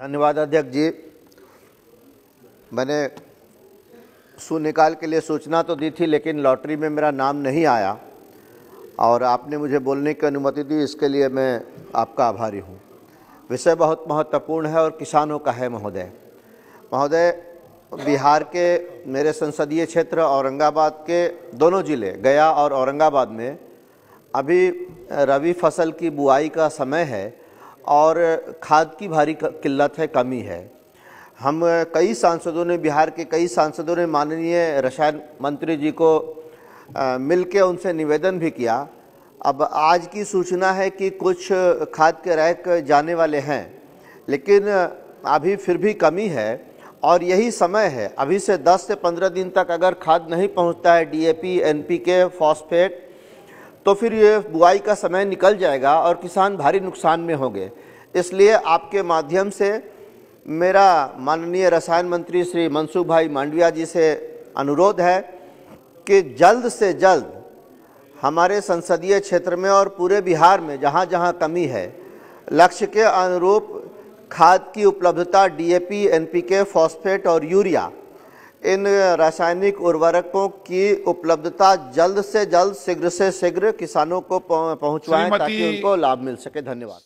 धन्यवाद अध्यक्ष जी मैंने सुनिकाल के लिए सूचना तो दी थी लेकिन लॉटरी में मेरा नाम नहीं आया और आपने मुझे बोलने की अनुमति दी इसके लिए मैं आपका आभारी हूँ विषय बहुत महत्वपूर्ण है और किसानों का है महोदय महोदय बिहार के मेरे संसदीय क्षेत्र औरंगाबाद के दोनों ज़िले गया और औरंगाबाद में अभी रबी फसल की बुआई का समय है और खाद की भारी किल्लत है कमी है हम कई सांसदों ने बिहार के कई सांसदों ने माननीय रसायन मंत्री जी को मिल उनसे निवेदन भी किया अब आज की सूचना है कि कुछ खाद के रैक जाने वाले हैं लेकिन अभी फिर भी कमी है और यही समय है अभी से 10 से 15 दिन तक अगर खाद नहीं पहुंचता है डीएपी एनपीके फॉस्फेट तो फिर ये बुआई का समय निकल जाएगा और किसान भारी नुकसान में होंगे इसलिए आपके माध्यम से मेरा माननीय रसायन मंत्री श्री मनसुख भाई मांडविया जी से अनुरोध है कि जल्द से जल्द हमारे संसदीय क्षेत्र में और पूरे बिहार में जहाँ जहाँ कमी है लक्ष्य के अनुरूप खाद की उपलब्धता डीएपी, एनपीके, फॉस्फेट और यूरिया इन रासायनिक उर्वरकों की उपलब्धता जल्द से जल्द शीघ्र से शीघ्र किसानों को पहुंचवाएं ताकि उनको लाभ मिल सके धन्यवाद